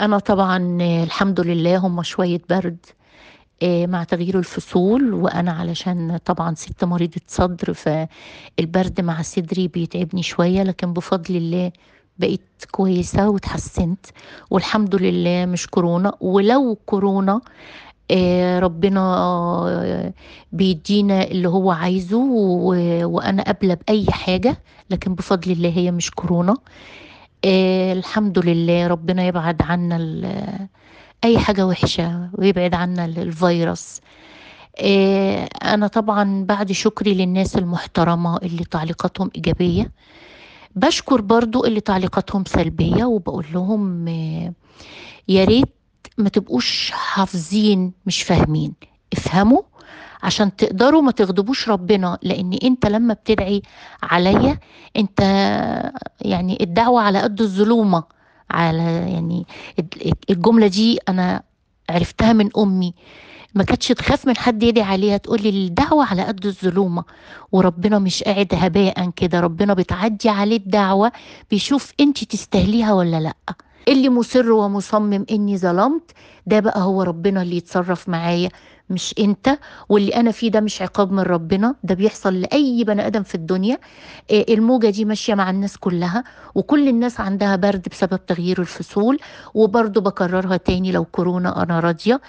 أنا طبعا آه، الحمد لله هم شوية برد آه، مع تغيير الفصول وأنا علشان طبعا ست مريضة صدر فالبرد مع صدري بيتعبني شوية لكن بفضل الله بقيت كويسة وتحسنت والحمد لله مش كورونا ولو كورونا آه، ربنا بيدينا اللي هو عايزه وأنا قابلة بأي حاجة لكن بفضل الله هي مش كورونا آه، الحمد لله ربنا يبعد عنا اي حاجه وحشه ويبعد عنا الفيروس آه، انا طبعا بعد شكري للناس المحترمه اللي تعليقاتهم ايجابيه بشكر برضو اللي تعليقاتهم سلبيه وبقول لهم آه، يا ريت ما تبقوش حافظين مش فاهمين افهموا عشان تقدروا ما تغضبوش ربنا لان انت لما بتدعي عليا انت يعني الدعوه على قد الظلومه على يعني الجمله دي انا عرفتها من امي ما كانتش تخاف من حد يدعي عليها تقول لي الدعوة على قد الظلومة وربنا مش قاعد هباء كده ربنا بتعدي عليه الدعوة بيشوف انت تستاهليها ولا لأ اللي مصر ومصمم اني ظلمت ده بقى هو ربنا اللي يتصرف معايا مش انت واللي انا فيه ده مش عقاب من ربنا ده بيحصل لاي بني ادم في الدنيا آه، الموجه دي ماشيه مع الناس كلها وكل الناس عندها برد بسبب تغيير الفصول وبرضه بكررها تاني لو كورونا انا راضيه